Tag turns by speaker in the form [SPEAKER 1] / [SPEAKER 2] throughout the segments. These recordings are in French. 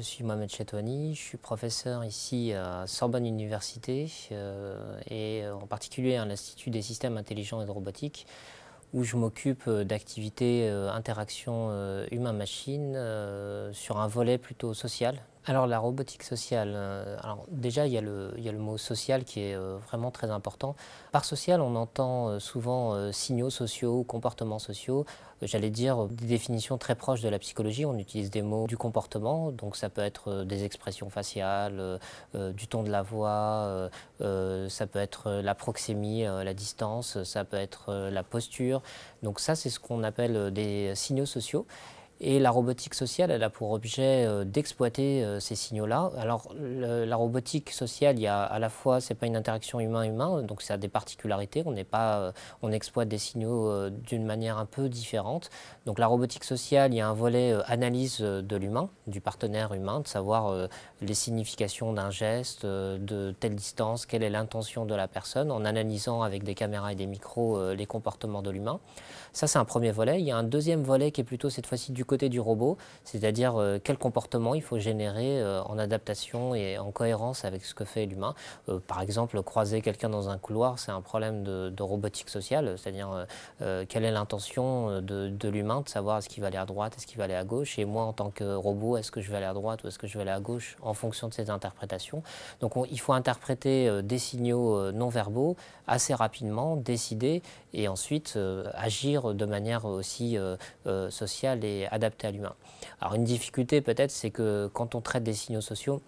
[SPEAKER 1] Je suis Mohamed Chetouani, je suis professeur ici à Sorbonne Université euh, et en particulier à l'Institut des systèmes intelligents et de robotique où je m'occupe euh, d'activités interactions euh, interaction humain-machine sur un volet plutôt social alors la robotique sociale, euh, alors déjà il y, a le, mot social qui est euh, vraiment très important. Par social on entend euh, souvent signaux sociaux, comportements sociaux, j'allais dire des définitions très proches de la psychologie, on utilise des mots du comportement, donc ça peut être des expressions faciales, du ton de la voix, ça peut être la proxémie, la distance, ça peut être la posture, donc ça c'est ce qu'on appelle des signaux sociaux. Et la robotique sociale, elle a pour objet euh, d'exploiter euh, ces signaux-là. Alors, la robotique sociale, il y a à la fois, n'est pas une interaction humain-humain, donc ça a des particularités. On pas, euh, on exploite des signaux d'une manière un peu différente. Donc, la robotique sociale, il y a un volet analyse de l'humain, du partenaire humain, de savoir les significations d'un geste, de telle distance, quelle est l'intention de la personne, en analysant avec des caméras et des micros les comportements de l'humain. Ça, c'est un premier volet. Il y a un deuxième volet qui est plutôt cette fois-ci du côté du robot, c'est-à-dire euh, quel comportement il faut générer euh, en adaptation et en cohérence avec ce que fait l'humain. Euh, par exemple, croiser quelqu'un dans un couloir, c'est un problème de, robotique sociale, c'est-à-dire quelle est l'intention de, l'humain de savoir est-ce qu'il va aller à droite, est-ce qu'il va aller à gauche, et moi en tant que robot, est-ce que je vais aller à droite ou est-ce que je vais aller à gauche en fonction de ces interprétations. Donc il faut interpréter des signaux non verbaux assez rapidement, décider et ensuite agir de manière aussi sociale et à l'humain. Alors une difficulté peut-être, c'est que quand on traite des signaux sociaux,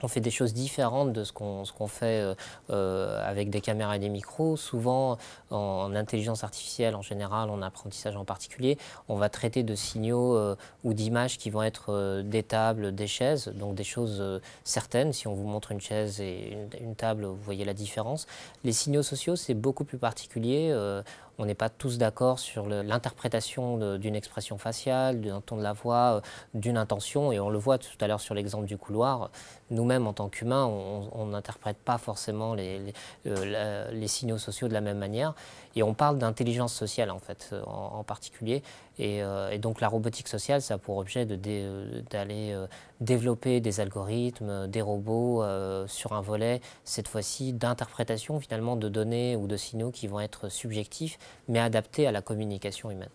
[SPEAKER 1] on fait des choses différentes de ce qu'on fait euh, euh, avec des caméras et des micros. Souvent, en, intelligence artificielle en général, en apprentissage en particulier, on va traiter de signaux euh, ou d'images qui vont être des tables, des chaises, donc des choses certaines. Si on vous montre une chaise et une, une, table, vous voyez la différence. Les signaux sociaux, c'est beaucoup plus particulier on n'est pas tous d'accord sur l'interprétation d'une expression faciale, d'un ton de la voix, euh, d'une intention. Et on le voit tout à l'heure sur l'exemple du couloir. Nous-mêmes, en tant qu'humains, on n'interprète pas forcément euh, les, signaux sociaux de la même manière. Et on parle d'intelligence sociale, en fait, euh, en, particulier. Et, donc la robotique sociale, ça a pour objet d'aller développer des algorithmes, des robots sur un volet, cette fois-ci d'interprétation finalement de données ou de signaux qui vont être subjectifs mais adapté à la communication humaine.